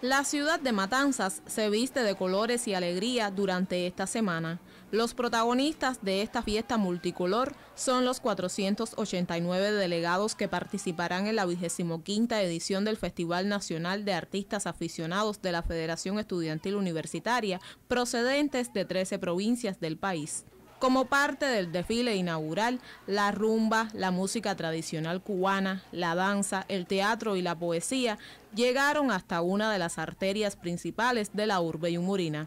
La ciudad de Matanzas se viste de colores y alegría durante esta semana. Los protagonistas de esta fiesta multicolor son los 489 delegados que participarán en la 25 edición del Festival Nacional de Artistas Aficionados de la Federación Estudiantil Universitaria, procedentes de 13 provincias del país. Como parte del desfile inaugural, la rumba, la música tradicional cubana, la danza, el teatro y la poesía llegaron hasta una de las arterias principales de la urbe yumurina.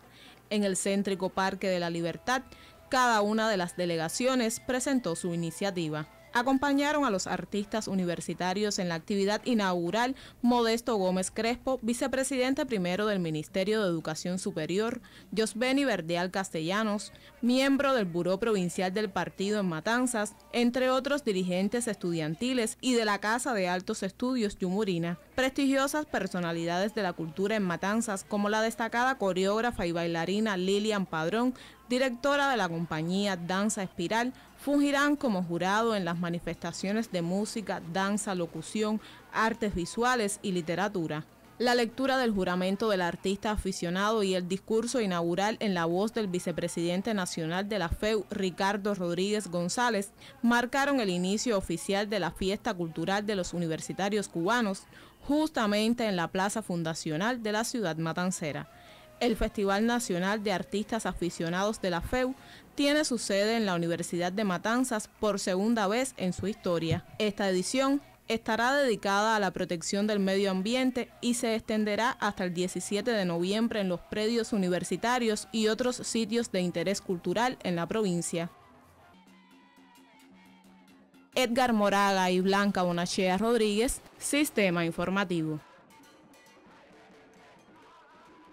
En el céntrico Parque de la Libertad, cada una de las delegaciones presentó su iniciativa acompañaron a los artistas universitarios en la actividad inaugural Modesto Gómez Crespo, vicepresidente primero del Ministerio de Educación Superior, Josbeni Verdeal Castellanos, miembro del Buró Provincial del Partido en Matanzas, entre otros dirigentes estudiantiles y de la Casa de Altos Estudios Yumurina, prestigiosas personalidades de la cultura en Matanzas como la destacada coreógrafa y bailarina Lilian Padrón, directora de la compañía Danza Espiral, fungirán como jurado en las manifestaciones de música, danza, locución, artes visuales y literatura. La lectura del juramento del artista aficionado y el discurso inaugural en la voz del vicepresidente nacional de la FEU, Ricardo Rodríguez González, marcaron el inicio oficial de la fiesta cultural de los universitarios cubanos, justamente en la plaza fundacional de la ciudad matancera. El Festival Nacional de Artistas Aficionados de la FEU tiene su sede en la Universidad de Matanzas por segunda vez en su historia. Esta edición estará dedicada a la protección del medio ambiente y se extenderá hasta el 17 de noviembre en los predios universitarios y otros sitios de interés cultural en la provincia. Edgar Moraga y Blanca Bonachea Rodríguez, Sistema Informativo.